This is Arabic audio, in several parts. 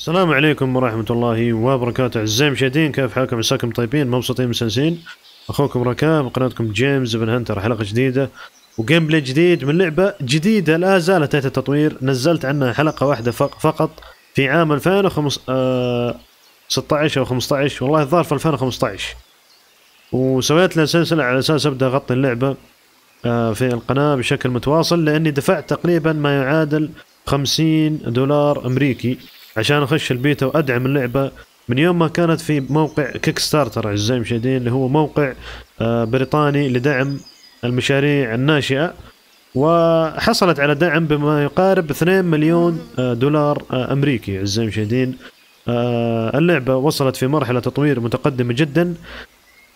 السلام عليكم ورحمة الله وبركاته أعزائي المشاهدين كيف حالكم عساكم طيبين مبسوطين مسنسين أخوكم ركام قناتكم جيمز بن هنتر حلقة جديدة وجيم بلاي جديد من لعبة جديدة لا زالت تحت التطوير نزلت عنها حلقة واحدة فقط في عام 2016 آه، أو 15 والله الظاهر في 2015 وسويت لها سلسلة على أساس أبدأ أغطي اللعبة آه، في القناة بشكل متواصل لأني دفعت تقريبا ما يعادل 50 دولار أمريكي عشان اخش البيتا وادعم اللعبه من يوم ما كانت في موقع كيك ستارتر اعزائي المشاهدين اللي هو موقع آه، بريطاني لدعم المشاريع الناشئه وحصلت على دعم بما يقارب 2 مليون آه، دولار آه، امريكي اعزائي المشاهدين اللعبه وصلت في مرحله تطوير متقدمه جدا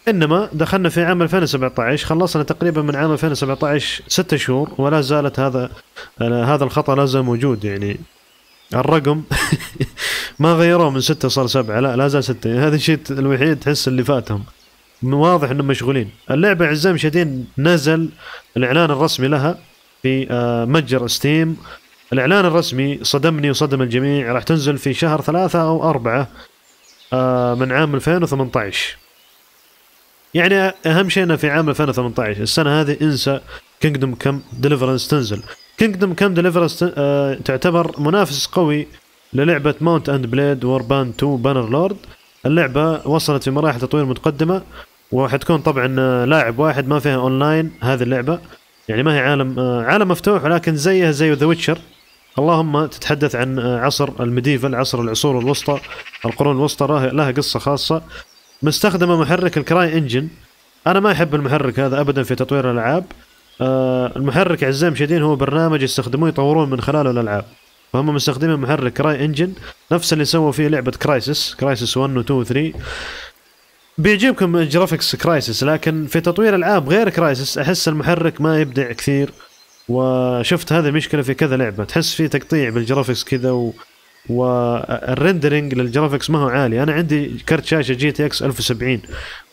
انما دخلنا في عام 2017 خلصنا تقريبا من عام 2017 ستة شهور ولا زالت هذا هذا الخطا لا زال موجود يعني الرقم ما غيروه من ستة صار سبعة لا لا زال ستة هذا الشيء الوحيد تحس اللي فاتهم واضح انهم مشغولين اللعبة اعزائي المشاهدين نزل الاعلان الرسمي لها في آه، متجر ستيم الاعلان الرسمي صدمني وصدم الجميع راح تنزل في شهر ثلاثة او اربعة آه، من عام 2018 يعني اهم شيء انه في عام 2018 السنه هذه انسى كينجدوم كم ديليفرنس تنزل كينجدوم كام ديليفرنس تعتبر منافس قوي للعبة ماونت اند بليد وربان 2 بانر لورد اللعبة وصلت في مراحل تطوير متقدمة وحتكون طبعا آه، لاعب واحد ما فيها اونلاين هذه اللعبة يعني ما هي عالم آه، عالم مفتوح ولكن زيها زي ذا ويتشر اللهم تتحدث عن آه، عصر الميديفال عصر العصور الوسطى القرون الوسطى لها قصة خاصة مستخدمة محرك الكراي انجن انا ما احب المحرك هذا ابدا في تطوير الالعاب آه، المحرك اعزائي المشاهدين هو برنامج يستخدموه يطورون من خلاله الالعاب فهم مستخدمين محرك كراي انجن نفس اللي سووا فيه لعبه كرايسس كرايسس 1 و 2 و 3 بيعجبكم جرافيكس كرايسس لكن في تطوير العاب غير كرايسس احس المحرك ما يبدع كثير وشفت هذه المشكله في كذا لعبه تحس في تقطيع بالجرافيكس كذا و... والريندرنج للجرافكس ما هو عالي انا عندي كرت شاشه جي تي اكس 1070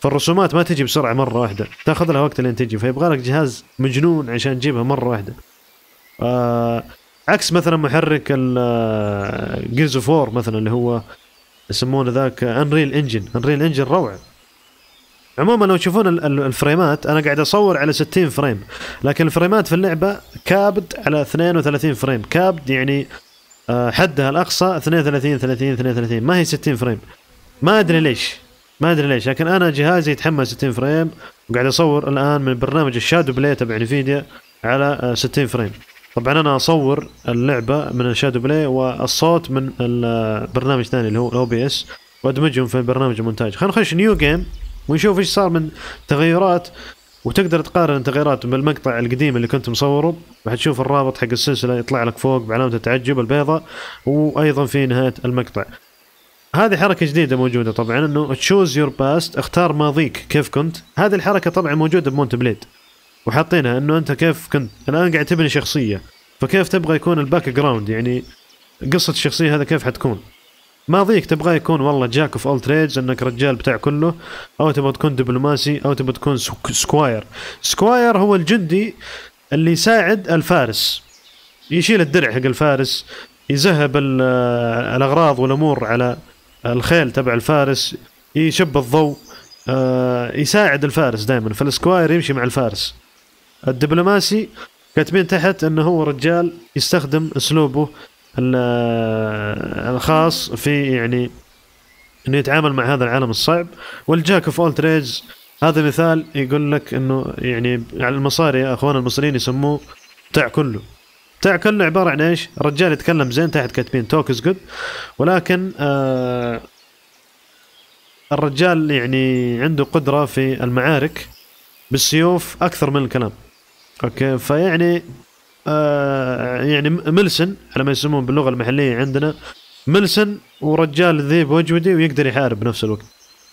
فالرسومات ما تجي بسرعه مره واحده تاخذ لها وقت لين تجي فيبغى لك جهاز مجنون عشان تجيبها مره واحده آه عكس مثلا محرك جيرز اوف آه، مثلا اللي هو يسمونه ذاك انريل انجن انريل انجن روعه عموما لو تشوفون الفريمات انا قاعد اصور على 60 فريم لكن الفريمات في اللعبه كابد على 32 فريم كابد يعني آه، حدها الاقصى 32 30 32 ما هي 60 فريم ما ادري ليش ما ادري ليش لكن انا جهازي يتحمل 60 فريم وقاعد اصور الان من برنامج الشادو بلاي تبع انفيديا على 60 آه، فريم طبعا انا اصور اللعبه من الشادو بلاي والصوت من البرنامج آه، الثاني اللي هو الاو بي اس وادمجهم في برنامج المونتاج خلينا نخش نيو جيم ونشوف ايش صار من تغيرات وتقدر تقارن التغيرات بالمقطع القديم اللي كنت مصوره راح تشوف الرابط حق السلسله يطلع لك فوق بعلامه التعجب البيضاء وايضا في نهايه المقطع هذه حركة جديدة موجودة طبعا انه تشوز يور باست اختار ماضيك كيف كنت هذه الحركة طبعا موجودة بمونت بليد وحاطينها انه انت كيف كنت الان قاعد تبني شخصية فكيف تبغى يكون الباك جراوند يعني قصة الشخصية هذا كيف حتكون ما ضيق تبغى يكون والله جاك اوف اول تريدز انك رجال بتاع كله او تبغى تكون دبلوماسي او تبغى تكون سكواير سكواير هو الجندي اللي يساعد الفارس يشيل الدرع حق الفارس يذهب الاغراض والامور على الخيل تبع الفارس يشب الضوء آه، يساعد الفارس دائما فالسكواير يمشي مع الفارس الدبلوماسي كاتبين تحت انه هو رجال يستخدم اسلوبه آه، الخاص في يعني انه يتعامل مع هذا العالم الصعب والجاك اوف اول تريدز هذا مثال يقول لك انه يعني على المصاري يا اخوان المصريين يسموه بتاع كله بتاع كله عباره عن ايش؟ رجال يتكلم زين تحت كاتبين توك از جود ولكن آه الرجال يعني عنده قدره في المعارك بالسيوف اكثر من الكلام اوكي فيعني آه، يعني ملسن على ما يسمون باللغه المحليه عندنا ملسن ورجال ذيب وجودي ويقدر يحارب بنفس الوقت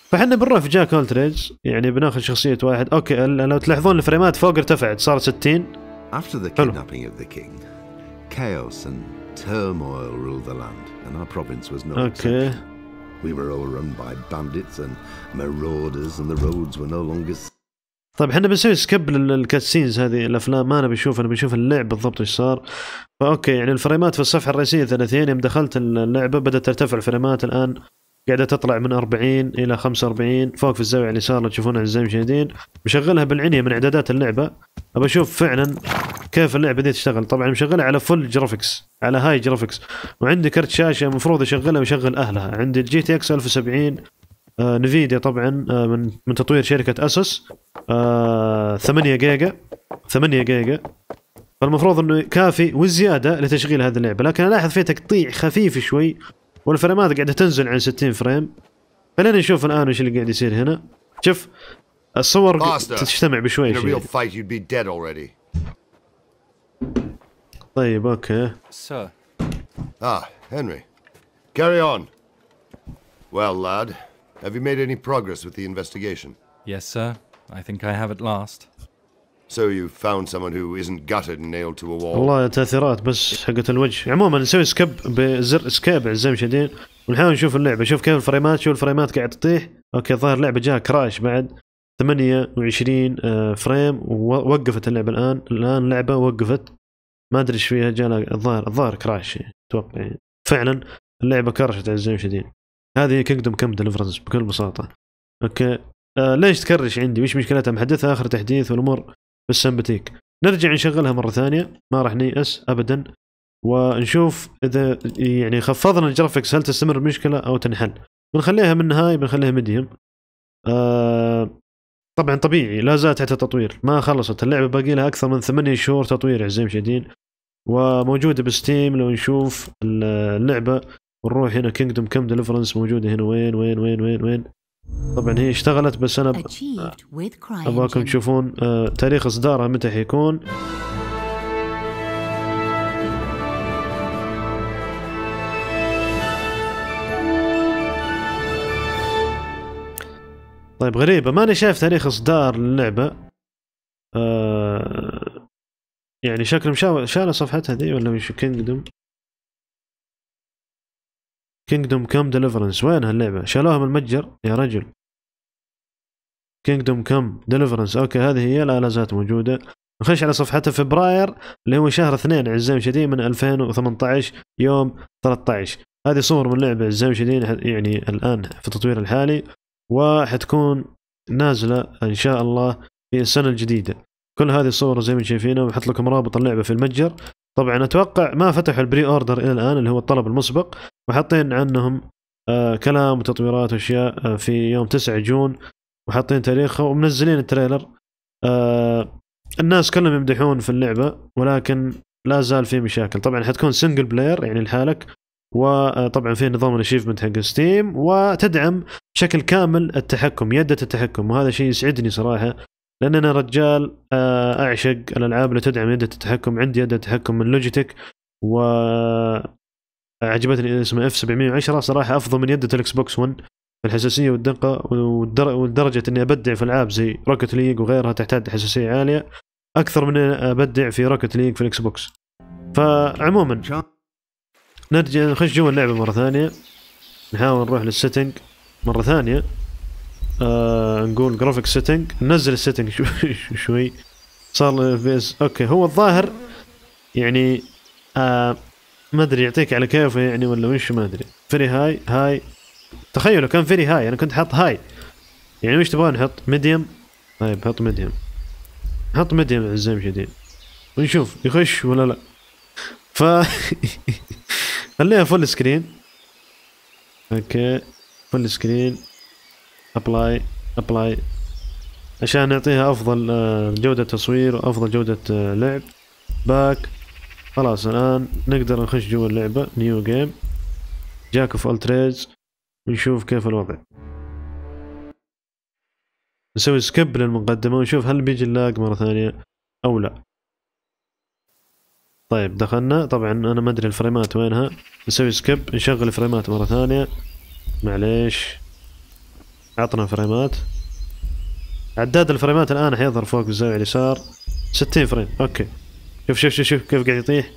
فاحنا بنروح في جاك اولتريج يعني بناخذ شخصيه واحد اوكي لو تلاحظون الفريمات فوق ارتفعت صار 60 After the kidnapping of the king, chaos and turmoil ruled the land, and our province was no okay. We were overrun by bandits and marauders, and the roads were no longer safe. طيب احنا بنسوي سكيب للكاتسينز هذه الافلام ما انا بشوف انا بشوف اللعب بالضبط ايش صار فاوكي يعني الفريمات في الصفحه الرئيسيه 30 يوم دخلت اللعبه بدات ترتفع الفريمات الان قاعده تطلع من 40 الى 45 فوق في الزاويه اليسار اللي تشوفونها اعزائي المشاهدين مشغلها بالعنيه من اعدادات اللعبه ابى اشوف فعلا كيف اللعبه دي تشتغل طبعا مشغلها على فل جرافكس على هاي جرافكس وعندي كرت شاشه المفروض اشغلها واشغل اهلها عندي الجي تي اكس 1070 نفيديا آه، طبعا آه، من من تطوير شركه اسس آه، 8 جيجا 8 جيجا فالمفروض انه كافي وزياده لتشغيل هذه اللعبه لكن الاحظ فيه تقطيع خفيف شوي والفريمات قاعده تنزل عن 60 فريم خلينا نشوف الان وش اللي قاعد يصير هنا شوف الصور تجتمع بشوي شوي طيب اوكي اه هنري كاري اون ويل لاد Have you made any progress with the investigation? Yes, sir. I think I have at last. So you found someone who isn't gutted and nailed to a wall. والله تأثيرات بس حقت الوجه عموما نسوي سكب بزر اسكيب عزام شديد ونحاول نشوف اللعبة شوف كيف الفريمات شوف الفريمات قاعد تطيح اوكي ظاهر اللعبه جاها كراش بعد 28 آه، فريم ووقفت اللعبة الان الان اللعبة وقفت ما ادري ايش فيها جالها الظاهر الظاهر كراش اتوقع يعني. يعني. فعلا اللعبة كرشت عزام شديد هذه هي كينجدوم كم دليفرنس بكل بساطه اوكي آه ليش تكرش عندي وش مشكلتها محدثها اخر تحديث والامور بالسمبتيك نرجع نشغلها مره ثانيه ما راح نيأس ابدا ونشوف اذا يعني خفضنا الجرافكس هل تستمر المشكله او تنحل بنخليها من هاي بنخليها ميديوم آه طبعا طبيعي لا زالت تحت تطوير ما خلصت اللعبه باقي لها اكثر من ثمانية شهور تطوير عزيزي مشاهدين وموجوده بستيم لو نشوف اللعبه ونروح هنا كينجدوم كم ديليفرنس موجوده هنا وين وين وين وين وين طبعا هي اشتغلت بس انا ابغاكم تشوفون آه، تاريخ اصدارها متى حيكون طيب غريبة ماني شايف تاريخ اصدار للعبة آه يعني شكل شالوا صفحتها دي ولا مش كينجدوم كينجدوم كم ديليفرنس وين هاللعبه شالوها من المتجر يا رجل كينجدوم كم ديليفرنس اوكي هذه هي لا لا زالت موجوده نخش على صفحتها فبراير اللي هو شهر اثنين اعزائي المشاهدين من 2018 يوم 13 هذه صور من لعبه اعزائي المشاهدين يعني الان في التطوير الحالي وحتكون نازله ان شاء الله في السنه الجديده كل هذه الصور زي ما شايفينها بحط لكم رابط اللعبه في المتجر طبعا اتوقع ما فتحوا البري اوردر الى الان اللي هو الطلب المسبق وحاطين عنهم آه، كلام وتطويرات واشياء آه، في يوم 9 جون وحاطين تاريخه ومنزلين التريلر آه، الناس كلهم يمدحون في اللعبه ولكن لا زال في مشاكل طبعا حتكون سنجل بلاير يعني لحالك وطبعا في نظام الاشيفمنت حق ستيم وتدعم بشكل كامل التحكم يدة التحكم وهذا شيء يسعدني صراحه لان انا رجال آه، اعشق الالعاب اللي تدعم يد التحكم عندي يد التحكم من لوجيتك و عجبتني اسمها اف 710 صراحه افضل من يده الاكس بوكس 1 في الحساسيه والدقه ولدرجه اني ابدع في العاب زي روكت ليج وغيرها تحتاج حساسيه عاليه اكثر من ابدع في روكت ليج في الاكس بوكس فعموما نرجع نخش جوا اللعبه مره ثانيه نحاول نروح للسيتنج مره ثانيه آه، نقول جرافيك سيتنج نزل السيتنج شوي, شوي صار فيس اوكي هو الظاهر يعني آه ما ادري يعطيك على كيفه يعني ولا وش ما ادري فيري هاي هاي تخيلوا كان فيري هاي انا كنت حاط هاي يعني وش تبغون نحط ميديوم طيب حط ميديوم حط ميديوم اعزائي المشاهدين ونشوف يخش ولا لا ف خليها فول سكرين اوكي فول سكرين ابلاي ابلاي عشان نعطيها افضل آه، جودة تصوير وافضل جودة آه، لعب باك خلاص الان نقدر نخش جوا اللعبة نيو جيم جاك اوف التريز ونشوف كيف الوضع نسوي سكيب للمقدمة ونشوف هل بيجي اللاج مرة ثانية او لا طيب دخلنا طبعا انا ما ادري الفريمات وينها نسوي سكيب نشغل الفريمات مرة ثانية معليش عطنا فريمات عداد الفريمات الان حيظهر فوق الزاويه اليسار 60 فريم اوكي شوف شوف شوف شوف كيف قاعد يطيح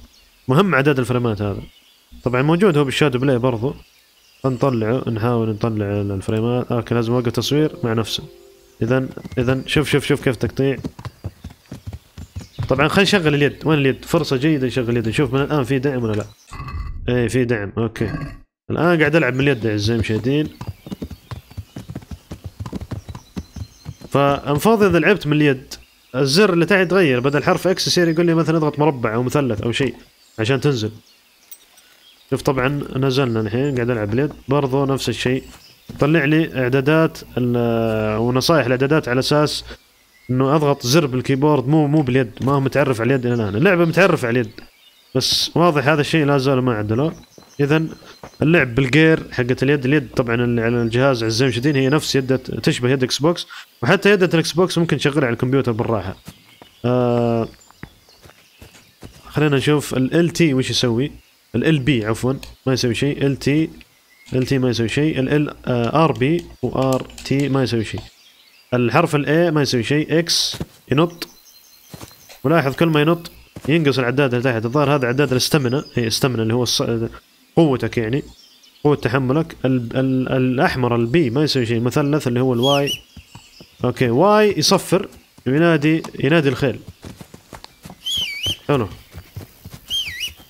مهم عدد الفريمات هذا طبعا موجود هو بالشادو بلاي برضو نطلعه نحاول نطلع الفريمات اوكي لازم اوقف تصوير مع نفسه اذا اذا شوف شوف شوف كيف تقطيع طبعا خلينا نشغل اليد وين اليد فرصه جيده نشغل اليد نشوف من الان في دعم ولا لا اي في دعم اوكي الان قاعد العب من اليد اعزائي المشاهدين فانفض اذا لعبت من اليد الزر اللي تحت يتغير بدل حرف اكس يصير يقول لي مثلا اضغط مربع او مثلث او شيء عشان تنزل شوف طبعا نزلنا الحين قاعد العب باليد برضو نفس الشيء طلع لي اعدادات ونصائح الاعدادات على اساس انه اضغط زر بالكيبورد مو مو باليد ما هو متعرف على اليد الى الان اللعبه متعرفه على اليد بس واضح هذا الشيء لا زالوا ما عدلوه اذا اللعب بالجير حقت اليد اليد طبعا اللي على الجهاز عزام شدين هي نفس يدة تشبه يد اكس بوكس وحتى يدة الاكس بوكس ممكن تشغلها على الكمبيوتر بالراحه آه خلينا نشوف ال تي وش يسوي ال بي عفوا ما يسوي شيء ال تي ال تي ما يسوي شيء ال ار بي وار تي ما يسوي شيء الحرف الاي ما يسوي شيء اكس ينط ولاحظ كل ما ينط ينقص العداد اللي تحت الظاهر هذا عداد الاستمنة هي استمنة اللي هو الص... قوتك يعني قوة تحملك ال... ال... الاحمر البي ما يسوي شيء المثلث اللي هو الواي اوكي واي يصفر ينادي ينادي الخيل حلو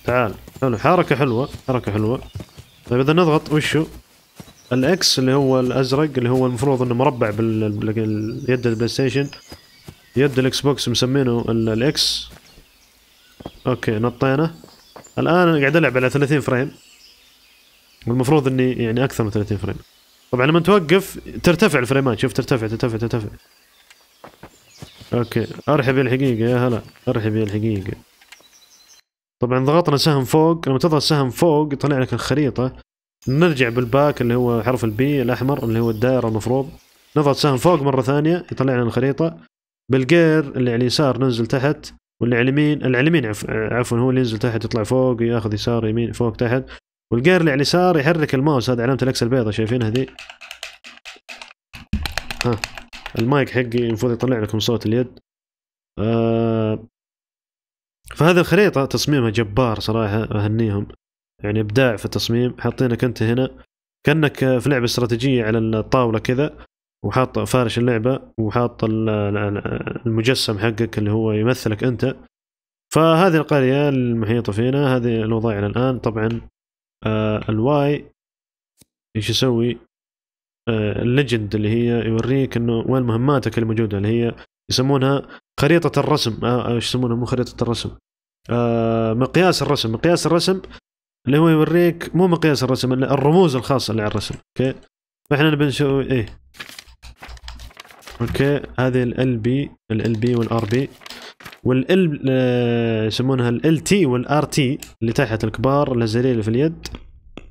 تعال حلو حركة حلوة حركة حلوة طيب اذا نضغط وشو الاكس اللي هو الازرق اللي هو المفروض انه مربع باليد البلاي ستيشن يد الاكس بوكس مسمينه الاكس اوكي نطينا الان انا قاعد العب على 30 فريم والمفروض اني يعني اكثر من 30 فريم طبعا لما توقف ترتفع الفريمات شوف ترتفع ترتفع ترتفع اوكي ارحب يا الحقيقة يا هلا ارحب يا الحقيقة طبعا ضغطنا سهم فوق لما تضغط سهم فوق يطلع لك الخريطة نرجع بالباك اللي هو حرف البي الاحمر اللي هو الدائرة المفروض نضغط سهم فوق مرة ثانية يطلع لنا الخريطة بالجير اللي على اليسار ننزل تحت والعلمين العلمين عفوا هو اللي ينزل تحت يطلع فوق ياخذ يسار يمين فوق تحت والجير اللي يعني على اليسار يحرك الماوس هذا علامه الاكس البيضاء شايفينها ذي ها المايك حقي المفروض يطلع لكم صوت اليد آه فهذه الخريطه تصميمها جبار صراحه اهنيهم يعني ابداع في التصميم حاطينك انت هنا كانك في لعبه استراتيجيه على الطاوله كذا وحاط فارش اللعبه وحاط المجسم حقك اللي هو يمثلك انت فهذه القريه المحيطه فينا هذه وضعنا الان طبعا آه، الواي ايش يسوي؟ آه، الليجند اللي هي يوريك انه وين مهماتك الموجوده اللي هي يسمونها خريطه الرسم آه، ايش يسمونها مو خريطه الرسم مقياس الرسم مقياس الرسم اللي هو يوريك مو مقياس الرسم الرموز الخاصه اللي على الرسم اوكي فاحنا نبي نسوي ايه اوكي هذه ال بي ال بي والار بي والال آه، يسمونها ال تي والار تي اللي تحت الكبار اللي في اليد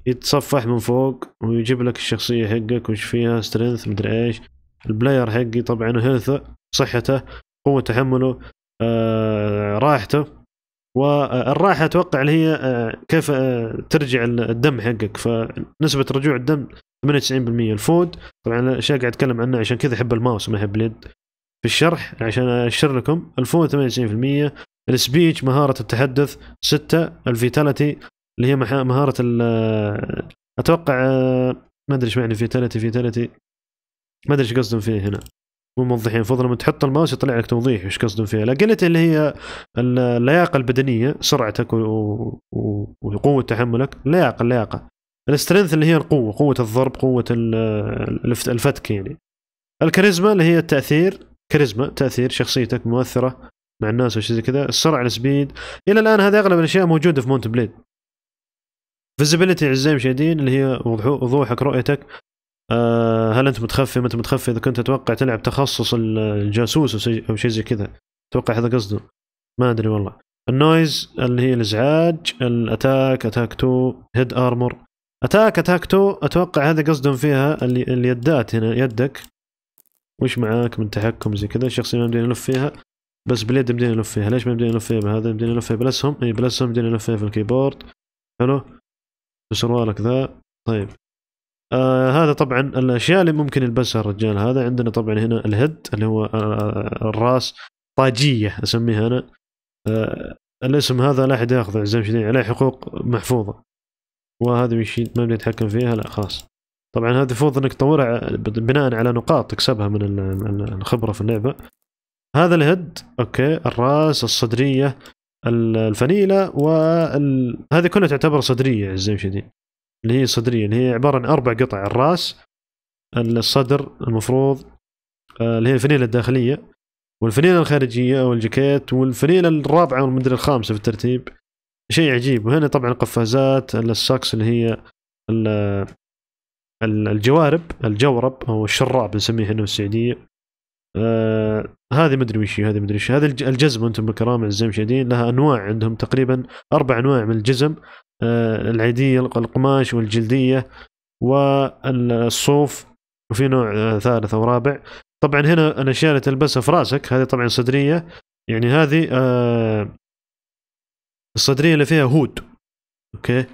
يتصفح من فوق ويجيب لك الشخصيه حقك وش فيها سترينث مدري ايش البلاير حقي طبعا هيلثه صحته قوه تحمله آه راحته والراحه اتوقع اللي هي آه، كيف آه، ترجع الدم حقك فنسبه رجوع الدم 98% الفود طبعا الاشياء قاعد اتكلم عنها عشان كذا احب الماوس ما احب اليد في الشرح عشان اشر لكم الفود 98% السبيتش مهاره التحدث 6 الفيتاليتي اللي هي مهاره آه، اتوقع ما ادري ايش معنى فيتاليتي فيتاليتي ما ادري ايش قصدهم فيه هنا مو موضحين فضل لما تحط الماوس يطلع لك توضيح وش قصدهم فيها قلت اللي هي اللياقه البدنيه سرعتك وقوه تحملك لياقه اللياقه السترينث اللي هي القوه قوه الضرب قوه الفتك يعني الكاريزما اللي هي التاثير كاريزما تاثير شخصيتك مؤثره مع الناس وشي زي كذا السرعه السبيد الى الان هذه اغلب الاشياء موجوده في مونت بليد فيزيبيليتي اعزائي المشاهدين اللي هي وضوحك رؤيتك آه، هل انت متخفي ما انت متخفي اذا كنت اتوقع تلعب تخصص الجاسوس او شيء زي كذا اتوقع هذا قصده ما ادري والله النويز اللي هي الازعاج الاتاك اتاك 2 هيد ارمور اتاك اتاك 2 اتوقع هذا قصدهم فيها اللي اليدات هنا يدك وش معاك من تحكم زي كذا الشخصيه ما يمديني نلف فيها بس باليد يمديني نلف فيها ليش ما يمديني نلف فيها بهذا يمديني نلف فيها بالاسهم اي بالاسهم يمديني نلف فيها في الكيبورد حلو بسروالك ذا طيب آه هذا طبعا الاشياء اللي ممكن يلبسها الرجال هذا عندنا طبعا هنا الهد اللي هو آه،, آه الراس طاجيه اسميها انا آه الاسم هذا لا احد ياخذه عزام شديد عليه حقوق محفوظه وهذا مش ما بنتحكم فيها لا خلاص طبعا هذه المفروض انك تطورها بناء على نقاط تكسبها من الخبره في اللعبه هذا الهد اوكي الراس الصدريه الفنيله وهذه كلها تعتبر صدريه زي شديد اللي هي الصدريه اللي هي عباره عن اربع قطع الراس الصدر المفروض آه، اللي هي الفنيله الداخليه والفنيله الخارجيه او الجاكيت والفنيله الرابعه والمدري الخامسه في الترتيب شيء عجيب وهنا طبعا قفازات الساكس اللي هي الجوارب الجورب او الشراب نسميه هنا في السعوديه آه هذه مدري وش هذه مدري وش هذه الجزم انتم بالكرامه اعزائي المشاهدين لها انواع عندهم تقريبا اربع انواع من الجزم آه، العيديه القماش والجلديه والصوف وفي نوع آه، ثالث او رابع طبعا هنا الاشياء اللي تلبسها في راسك هذه طبعا صدريه يعني هذه آه، الصدريه اللي فيها هود اوكي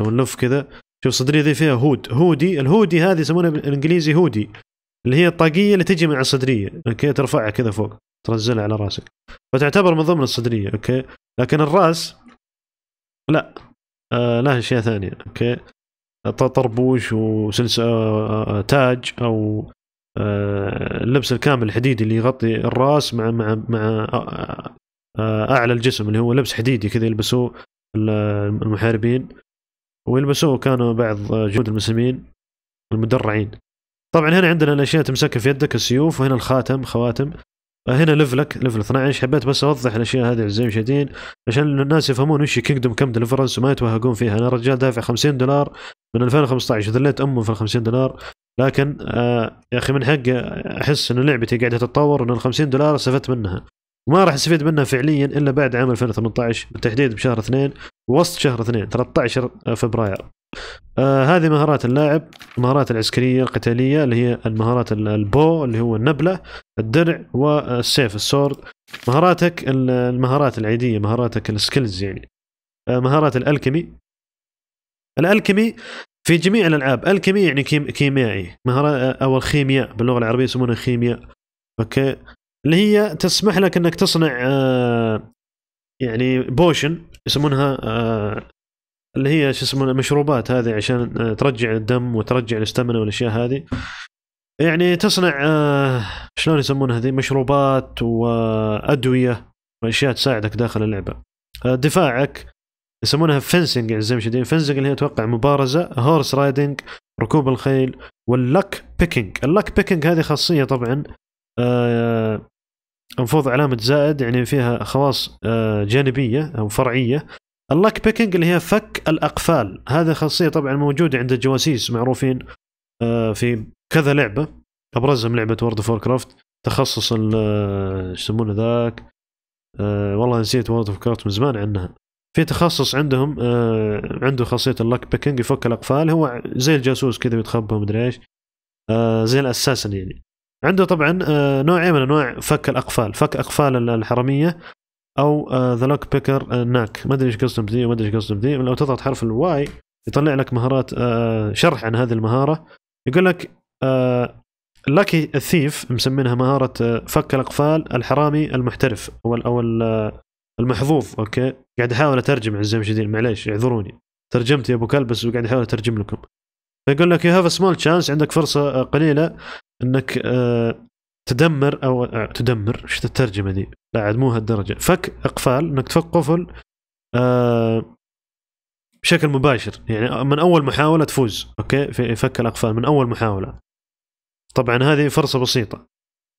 لو نلف كذا شوف الصدريه ذي فيها هود هودي الهودي هذه يسمونها بالانجليزي هودي اللي هي الطاقيه اللي تجي مع الصدريه اوكي ترفعها كذا فوق تنزلها على راسك فتعتبر من ضمن الصدريه اوكي لكن الراس لا آه لا اشياء ثانيه اوكي طربوش وسلسله آه، آه، تاج او آه، اللبس الكامل الحديدي اللي يغطي الراس مع مع مع اعلى الجسم اللي هو لبس حديدي كذا يلبسوه المحاربين ويلبسوه كانوا بعض جنود المسلمين المدرعين طبعا هنا عندنا الاشياء تمسكها في يدك السيوف وهنا الخاتم خواتم هنا لفلك لفل 12 حبيت بس اوضح الاشياء هذه عزيزي المشاهدين عشان الناس يفهمون وش كينجدوم كم ديليفرنس وما يتوهقون فيها انا رجال دافع 50 دولار من 2015 وذليت امه في ال 50 دولار لكن آه يا اخي من حقي احس ان لعبتي قاعده تتطور وان ال 50 دولار استفدت منها وما راح استفيد منها فعليا الا بعد عام 2018 بالتحديد بشهر اثنين وسط شهر اثنين 13 فبراير آه هذه مهارات اللاعب المهارات العسكرية القتالية اللي هي المهارات البو اللي هو النبلة الدرع والسيف السورد مهاراتك المهارات العادية مهاراتك السكيلز يعني آه مهارات الالكيمي الالكيمي في جميع الالعاب الكيمي يعني كيميائي مهارة آه، او الخيمياء باللغه العربيه يسمونها خيمياء اوكي اللي هي تسمح لك انك تصنع آه يعني بوشن يسمونها آه اللي هي شو اسمه المشروبات هذه عشان آه، ترجع الدم وترجع الاستمنه والاشياء هذه يعني تصنع آه، شلون يسمونها هذه مشروبات وادويه واشياء تساعدك داخل اللعبه آه، دفاعك يسمونها فنسنج يعني زي ما شدين فنسنج اللي هي اتوقع مبارزه هورس رايدنج ركوب الخيل واللك بيكينج اللك بيكينج هذه خاصيه طبعا المفروض علامة زائد يعني فيها خواص جانبية أو فرعية اللك بيكنج اللي هي فك الاقفال هذا خاصيه طبعا موجوده عند الجواسيس معروفين آه، في كذا لعبه ابرزهم لعبه وورد اوف كرافت تخصص ال آه، يسمونه ذاك آه، والله نسيت وورد اوف كرافت من زمان عنها في تخصص عندهم عنده خاصيه اللك بيكنج يفك الاقفال هو زي الجاسوس كذا بيتخبى مدري ايش زي الاساسن يعني عنده طبعا نوعين من انواع فك الاقفال فك اقفال الحرميه او ذا لوك بيكر ناك ما ادري ايش قصدهم بذي وما ادري ايش قصدهم بذي لو تضغط حرف الواي يطلع لك مهارات آه، شرح عن هذه المهاره يقول لك لاكي آه، الثيف مسمينها مهاره آه، فك الاقفال الحرامي المحترف او او المحظوظ اوكي قاعد احاول اترجم عزيزي المشاهدين معليش اعذروني ترجمت يا ابو كلب بس قاعد احاول اترجم لكم فيقول لك يو هاف سمول تشانس عندك فرصه قليله انك تدمر او تدمر شو الترجمه دي؟ لا عاد مو هالدرجه فك اقفال انك تفك قفل آه، بشكل مباشر يعني من اول محاوله تفوز اوكي في فك الاقفال من اول محاوله طبعا هذه فرصه بسيطه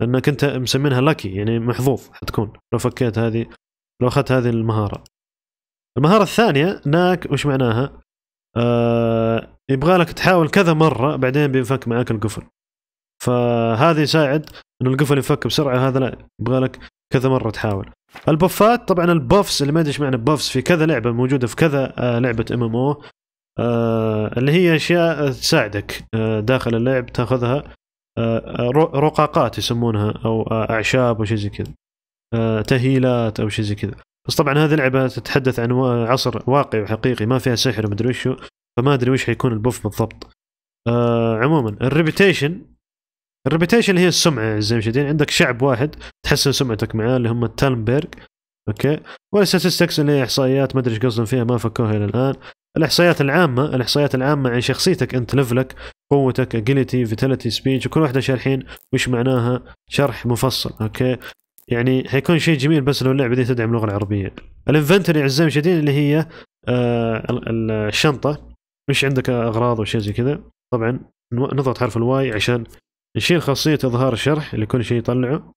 انك انت مسمينها لاكي يعني محظوظ حتكون لو فكيت هذه لو اخذت هذه المهاره المهاره الثانيه ناك وش معناها آه يبغى لك تحاول كذا مره بعدين بينفك معاك القفل فهذا يساعد انه القفل ينفك بسرعه هذا لا يبغى لك كذا مره تحاول البفات طبعا البفس اللي ما ادري ايش معنى بفس في كذا لعبه موجوده في كذا آه، لعبه ام ام او آه، اللي هي اشياء تساعدك آه، داخل اللعب تاخذها رقاقات يسمونها او اعشاب او شيء زي كذا تهيلات او شيء زي كذا بس طبعا هذه لعبه تتحدث عن عصر واقعي وحقيقي ما فيها سحر ومدري وشو فما ادري وش حيكون البوف بالضبط عموما الريبيتيشن الريبيتيشن هي السمعه زي ما شايفين عندك شعب واحد تحسن سمعتك معاه اللي هم التالنبرغ اوكي والستاتستكس اللي هي احصائيات ما ادري ايش قصدهم فيها ما فكوها الى الان الاحصائيات العامه الاحصائيات العامه عن شخصيتك انت ليفلك قوتك اجيلتي فيتاليتي سبيتش وكل واحده شارحين وش معناها شرح مفصل اوكي يعني حيكون شيء جميل بس لو اللعبه دي تدعم اللغه العربيه الانفنتوري اعزائي المشاهدين اللي هي آه الشنطه مش عندك اغراض وشيء زي كذا طبعا نضغط حرف الواي عشان نشيل خاصية إظهار شرح اللي كل شيء يطلعه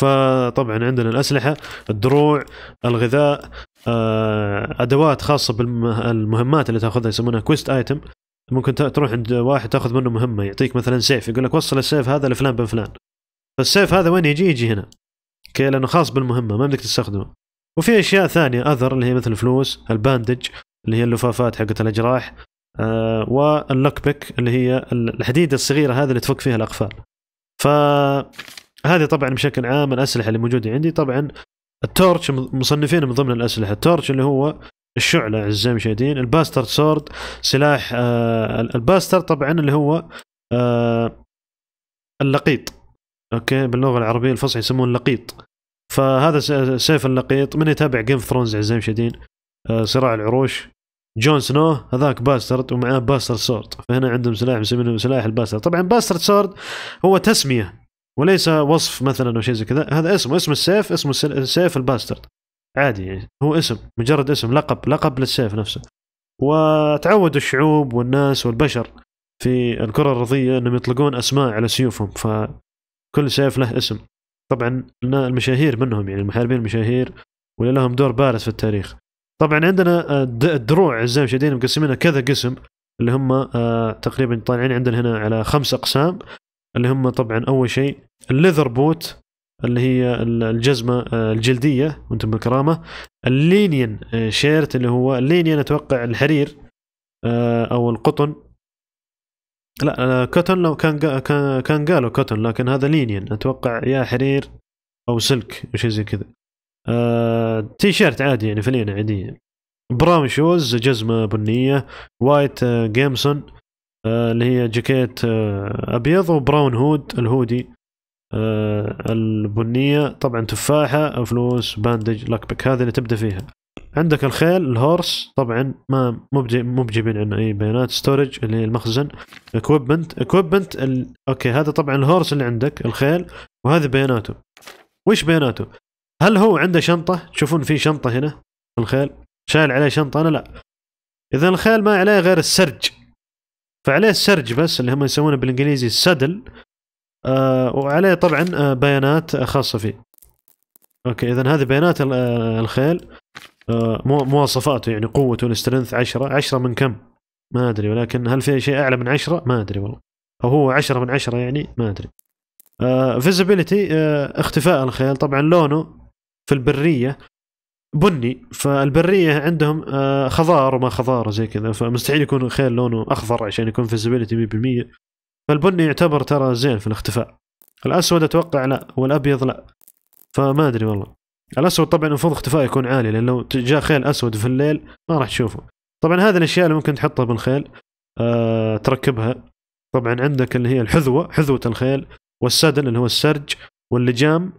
فطبعا عندنا الأسلحة الدروع الغذاء آه، أدوات خاصة بالمهمات اللي تاخذها يسمونها كويست آيتم ممكن تروح عند واحد تاخذ منه مهمة يعطيك مثلا سيف يقول لك وصل السيف هذا لفلان بن فلان فالسيف هذا وين يجي يجي هنا اوكي لأنه خاص بالمهمة ما بدك تستخدمه وفي أشياء ثانية أذر اللي هي مثل الفلوس الباندج اللي هي اللفافات حقت الأجراح آه، واللوك بيك اللي هي الحديده الصغيره هذه اللي تفك فيها الاقفال فهذه طبعا بشكل عام الاسلحه اللي موجوده عندي طبعا التورش مصنفين من ضمن الاسلحه التورش اللي هو الشعله اعزائي المشاهدين الباستر سورد سلاح آه الباستر طبعا اللي هو آه اللقيط اوكي باللغه العربيه الفصحى يسمونه اللقيط فهذا سيف اللقيط من يتابع جيم ثرونز اعزائي المشاهدين آه صراع العروش جون سنو هذاك باسترد ومعاه باسترد سورد فهنا عندهم سلاح مسمينه سلاح الباسترد طبعا باسترد سورد هو تسميه وليس وصف مثلا او شيء زي كذا هذا اسم اسم السيف اسم السيف الباسترد عادي يعني هو اسم مجرد اسم لقب لقب للسيف نفسه وتعود الشعوب والناس والبشر في الكرة الأرضية أنهم يطلقون أسماء على سيوفهم فكل سيف له اسم طبعا المشاهير منهم يعني المحاربين المشاهير واللي لهم دور بارز في التاريخ طبعا عندنا الدروع آه، اعزائي المشاهدين مقسمينها كذا قسم اللي هم آه، تقريبا طالعين عندنا هنا على خمس اقسام اللي هم طبعا اول شيء الليذر بوت اللي هي الجزمه آه، الجلديه وانتم بالكرامه اللينين شيرت اللي هو اللينين اتوقع الحرير او القطن لا كوتن لو كان كان قالوا كوتن لكن هذا لينين اتوقع يا حرير او سلك وشي زي كذا آه، تيشيرت تي شيرت عادي يعني فلينة عاديه براون شوز جزمه بنيه وايت آه، جيمسون آه، اللي هي جاكيت ابيض وبراون هود الهودي البنيه طبعا تفاحه فلوس باندج لكبك هذه اللي تبدا فيها عندك الخيل الهورس طبعا ما مو بجيبين عنه اي بيانات ستورج اللي هي المخزن اكويبمنت اكويبمنت اوكي هذا طبعا الهورس اللي عندك الخيل وهذه بياناته وش بياناته؟ هل هو عنده شنطه تشوفون في شنطه هنا في الخيل شايل عليه شنطه انا لا اذا الخيل ما عليه غير السرج فعليه السرج بس اللي هم يسمونه بالانجليزي السدل آه وعليه طبعا آه بيانات خاصه فيه اوكي اذا هذه بيانات آه، الخيل آه مواصفاته يعني قوته السترنث 10 10 من كم ما ادري ولكن هل في شيء اعلى من 10 ما ادري والله او هو 10 من 10 يعني ما ادري فيزيبيليتي آه، آه، اختفاء الخيل طبعا لونه في البريه بني فالبريه عندهم آه، خضار وما خضار زي كذا فمستحيل يكون الخيل لونه اخضر عشان يكون فيزيبيليتي 100% فالبني يعتبر ترى زين في الاختفاء الاسود اتوقع لا والابيض لا فما ادري والله الاسود طبعا المفروض اختفاء يكون عالي لان لو جاء خيل اسود في الليل ما راح تشوفه طبعا هذه الاشياء اللي ممكن تحطها بالخيل أه تركبها طبعا عندك اللي هي الحذوه حذوه الخيل والسدل اللي هو السرج واللجام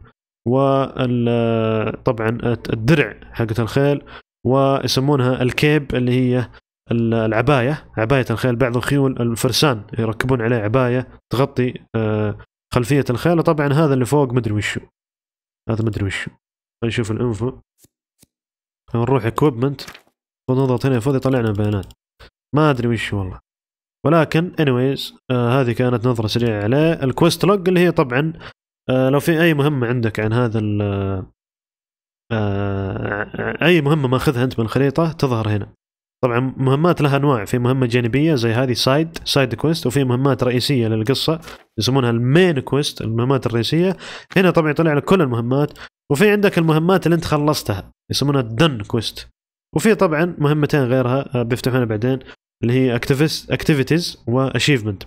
وطبعا الدرع حقت الخيل ويسمونها الكيب اللي هي العبايه عبايه الخيل بعض الخيول الفرسان يركبون عليه عبايه تغطي آه، خلفيه الخيل وطبعا هذا اللي فوق مدري وشو هذا مدري وشو نشوف الانفو نروح اكويبمنت ونضغط هنا المفروض يطلع لنا بيانات ما ادري وش والله ولكن انيويز آه هذه كانت نظره سريعه عليه الكويست لوج اللي هي طبعا آه، لو في اي مهمه عندك عن هذا ال آه، آه، اي مهمه ماخذها انت من الخريطه تظهر هنا طبعا مهمات لها انواع في مهمه جانبيه زي هذه سايد سايد كويست وفي مهمات رئيسيه للقصه يسمونها المين كويست المهمات الرئيسيه هنا طبعا يطلع لك كل المهمات وفي عندك المهمات اللي انت خلصتها يسمونها الدن كويست وفي طبعا مهمتين غيرها بيفتحونها بعدين اللي هي اكتيفيتيز واشيفمنت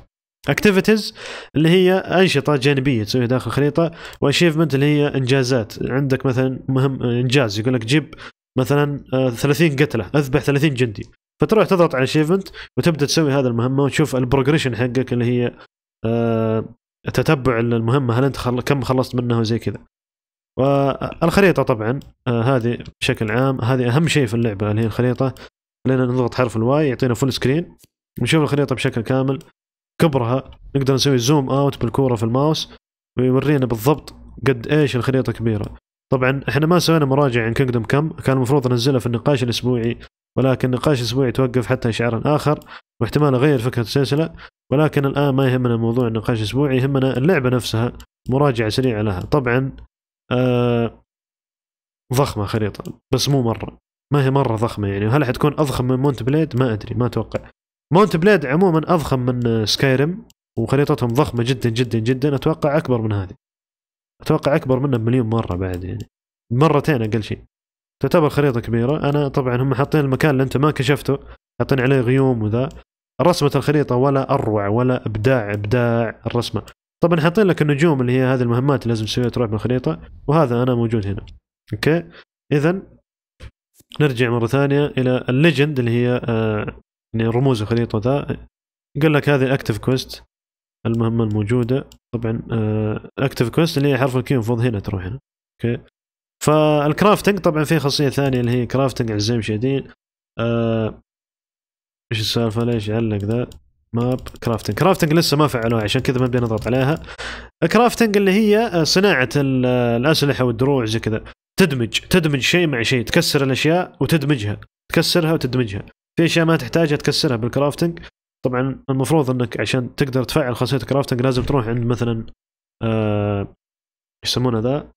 اكتيفيتيز اللي هي انشطه جانبيه تسويها داخل الخريطه واشيفمنت اللي هي انجازات عندك مثلا مهم انجاز يقول لك جيب مثلا 30 آه، قتله اذبح 30 جندي فتروح تضغط على اشيفمنت وتبدا تسوي هذا المهمه وتشوف البروجريشن حقك اللي هي آه، تتبع المهمه هل انت خل... كم خلصت منها وزي كذا والخريطه طبعا آه، هذه بشكل عام هذه اهم شيء في اللعبه اللي هي الخريطه خلينا نضغط حرف الواي يعطينا فول سكرين نشوف الخريطه بشكل كامل كبرها نقدر نسوي زوم اوت بالكوره في الماوس ويورينا بالضبط قد ايش الخريطه كبيره طبعا احنا ما سوينا مراجعه عن كينجدم كم كان المفروض انزلها في النقاش الاسبوعي ولكن النقاش الاسبوعي توقف حتى اشعار اخر واحتمال اغير فكره السلسله ولكن الان ما يهمنا موضوع النقاش الاسبوعي يهمنا اللعبه نفسها مراجعه سريعه لها طبعا آه ضخمه خريطه بس مو مره ما هي مره ضخمه يعني هل حتكون اضخم من مونت بليد ما ادري ما اتوقع ماونت بليد عموما اضخم من سكايرم وخريطتهم ضخمه جدا جدا جدا اتوقع اكبر من هذه اتوقع اكبر منها بمليون مره بعد يعني مرتين اقل شيء تعتبر خريطه كبيره انا طبعا هم حاطين المكان اللي انت ما كشفته حاطين عليه غيوم وذا رسمه الخريطه ولا اروع ولا ابداع ابداع الرسمه طبعا حاطين لك النجوم اللي هي هذه المهمات اللي لازم تسويها تروح بالخريطه وهذا انا موجود هنا اوكي اذا نرجع مره ثانيه الى الليجند اللي هي آه، يعني رموز الخريطة ذا قال لك هذه الاكتف كوست المهمه الموجوده طبعا اكتف آه، كوست اللي هي حرف الكيو المفروض هنا تروح هنا اوكي فالكرافتنج طبعا في خاصيه ثانيه اللي هي كرافتنج اعزائي المشاهدين أه ايش السالفه ليش علق ذا ماب كرافتنج كرافتنج لسه ما فعلوها عشان كذا ما بدينا نضغط عليها كرافتنج اللي هي آه، صناعه آه، الاسلحه والدروع زي كذا تدمج تدمج شيء مع شيء تكسر الاشياء وتدمجها تكسرها وتدمجها في اشياء ما تحتاجها تكسرها بالكرافتنج طبعا المفروض انك عشان تقدر تفعل خاصيه الكرافتنج لازم تروح عند مثلا آه يسمونه ذا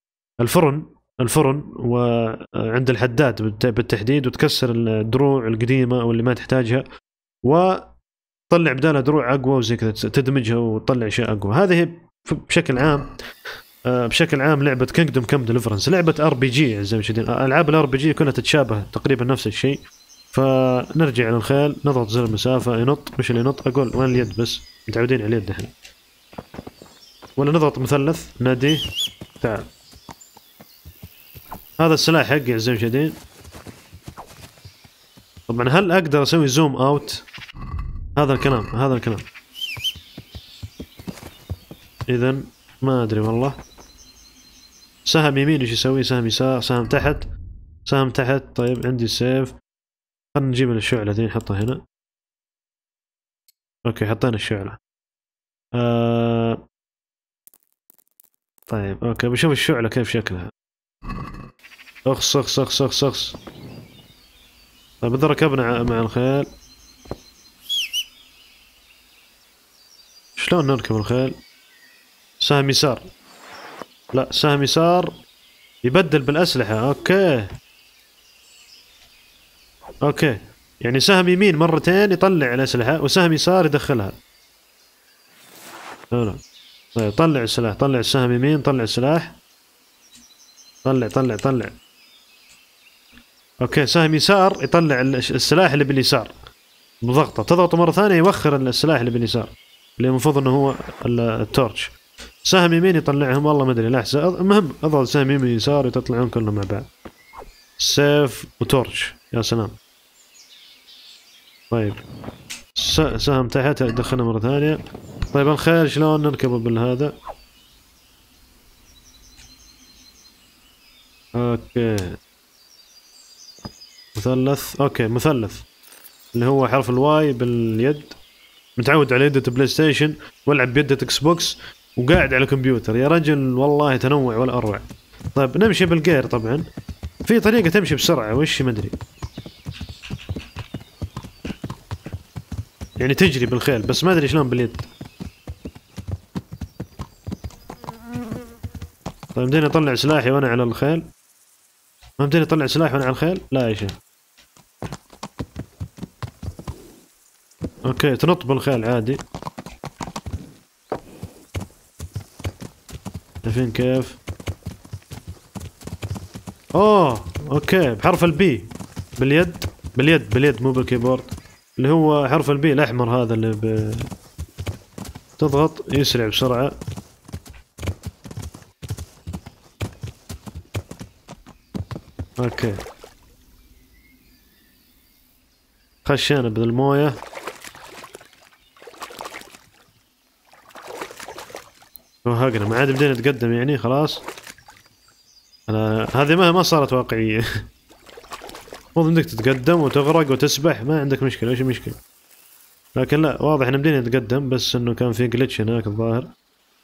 الفرن الفرن وعند آه، الحداد بالتحديد وتكسر الدروع القديمه او اللي ما تحتاجها وتطلع بدالها دروع اقوى وزي كذا تدمجها وتطلع اشياء اقوى هذه بشكل عام آه، بشكل عام لعبه كينجدوم كم ديليفرنس لعبه ار بي جي زي ما العاب الار بي جي كلها تتشابه تقريبا نفس الشيء فنرجع للخيل نضغط زر المسافة ينط مش اللي ينط أقول وين اليد بس متعودين على اليد احنا ولا نضغط مثلث ناديه تعال هذا السلاح حقي عزيزي المشاهدين طبعا هل اقدر اسوي زوم اوت هذا الكلام هذا الكلام اذا ما ادري والله سهم يمين ايش يسوي سهم يسار سهم تحت سهم تحت طيب عندي سيف خلنا نجيب الشعلة دي نحطها هنا اوكي حطينا الشعلة آه... طيب اوكي بشوف الشعلة كيف شكلها اخص اخص اخص اخص اخص طيب اذا ركبنا مع الخيل شلون نركب الخيل سهم يسار لا سهم يسار يبدل بالاسلحة اوكي اوكي يعني سهم يمين مرتين يطلع الاسلحه وسهم يسار يدخلها هنا طيب طلع السلاح طلع السهم يمين طلع السلاح طلع طلع طلع اوكي سهم يسار يطلع السلاح اللي باليسار بضغطه تضغطه مره ثانيه يوخر السلاح اللي باليسار اللي المفروض انه هو التورش سهم يمين يطلعهم والله ما ادري لحظه المهم اضغط سهم يمين يسار وتطلعون كلهم مع بعض سيف وتورش يا سلام طيب سهم تحت دخلنا مرة ثانية طيب الخيل شلون نركبه بالهذا اوكي مثلث اوكي مثلث اللي هو حرف الواي باليد متعود على يدة بلاي ستيشن والعب بيدة اكس بوكس وقاعد على الكمبيوتر يا رجل والله تنوع ولا اروع طيب نمشي بالجير طبعا في طريقة تمشي بسرعة وش ما ادري يعني تجري بالخيل بس ما ادري شلون باليد طيب مديني اطلع سلاحي وانا على الخيل ما مديني اطلع سلاحي وانا على الخيل لا يا شيخ اوكي تنط بالخيل عادي شايفين كيف اوه اوكي بحرف البي باليد باليد باليد مو بالكيبورد اللي هو حرف البي الأحمر هذا اللي ب... تضغط يسرع بسرعة اوكي خشينا بالموية توهقنا ما عاد بدينا نتقدم يعني خلاص انا هذه ما ما صارت واقعية المفروض انك تتقدم وتغرق وتسبح ما عندك مشكله ايش المشكله لكن لا واضح ان بدينا نتقدم بس انه كان في جلتش هناك الظاهر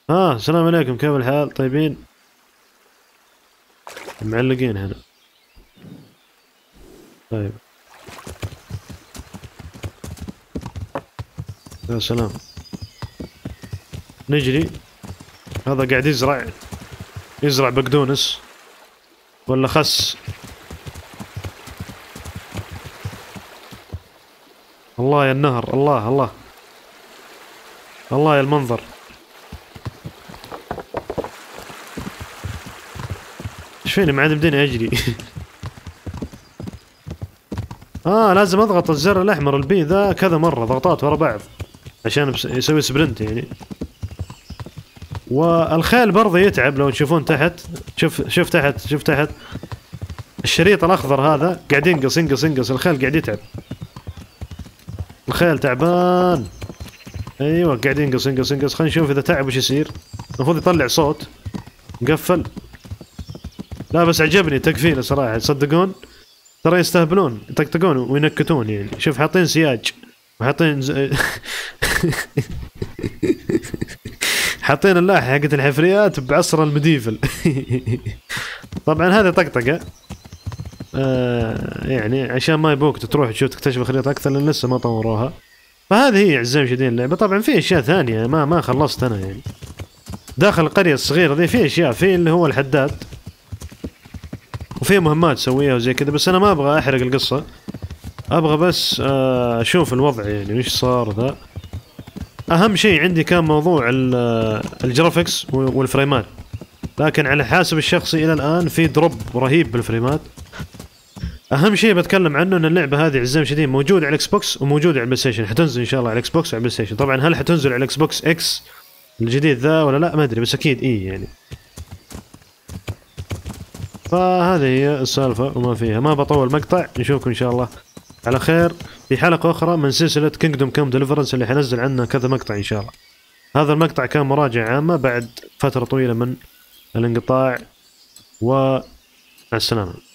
اه السلام عليكم كيف الحال طيبين معلقين هنا طيب يا سلام نجري هذا قاعد يزرع يزرع بقدونس ولا خس الله يا النهر الله الله الله يا المنظر ايش فيني ما عاد بدينا اجري اه لازم اضغط الزر الاحمر البي ذا كذا مره ضغطات ورا بعض عشان يسوي سبرنت يعني والخيل برضه يتعب لو تشوفون تحت شوف شوف تحت شوف تحت الشريط الاخضر هذا قاعد ينقص ينقص ينقص الخيل قاعد يتعب الخيل تعبان ايوه قاعد ينقص ينقص ينقص خلينا نشوف اذا تعب وش يصير المفروض يطلع صوت مقفل لا بس عجبني تقفيله صراحه تصدقون ترى يستهبلون يطقطقون وينكتون يعني شوف حاطين سياج وحاطين ز... حاطين اللاحه حقت الحفريات بعصر المديفل طبعا هذا طقطقه آه، يعني عشان ما يبوك تروح تشوف تكتشف الخريطه اكثر لان لسه ما طوروها فهذه هي اعزائي المشاهدين اللعبه طبعا في اشياء ثانيه ما ما خلصت انا يعني داخل القريه الصغيره ذي في اشياء في اللي هو الحداد وفي مهمات تسويها وزي كذا بس انا ما ابغى احرق القصه ابغى بس آه، اشوف الوضع يعني وش صار ذا اهم شيء عندي كان موضوع الجرافكس والفريمات لكن على حاسب الشخصي الى الان في دروب رهيب بالفريمات اهم شيء بتكلم عنه ان اللعبه هذه عزام شديد موجوده على الاكس بوكس وموجوده على البلاي ستيشن حتنزل ان شاء الله على الاكس بوكس وعلى البلاي ستيشن طبعا هل حتنزل على الاكس بوكس اكس الجديد ذا ولا لا ما ادري بس اكيد اي يعني فهذه هي السالفه وما فيها ما بطول مقطع نشوفكم ان شاء الله على خير في حلقه اخرى من سلسله كينجدوم كام ديليفرنس اللي حنزل عنها كذا مقطع ان شاء الله هذا المقطع كان مراجعه عامه بعد فتره طويله من الانقطاع مع السلامه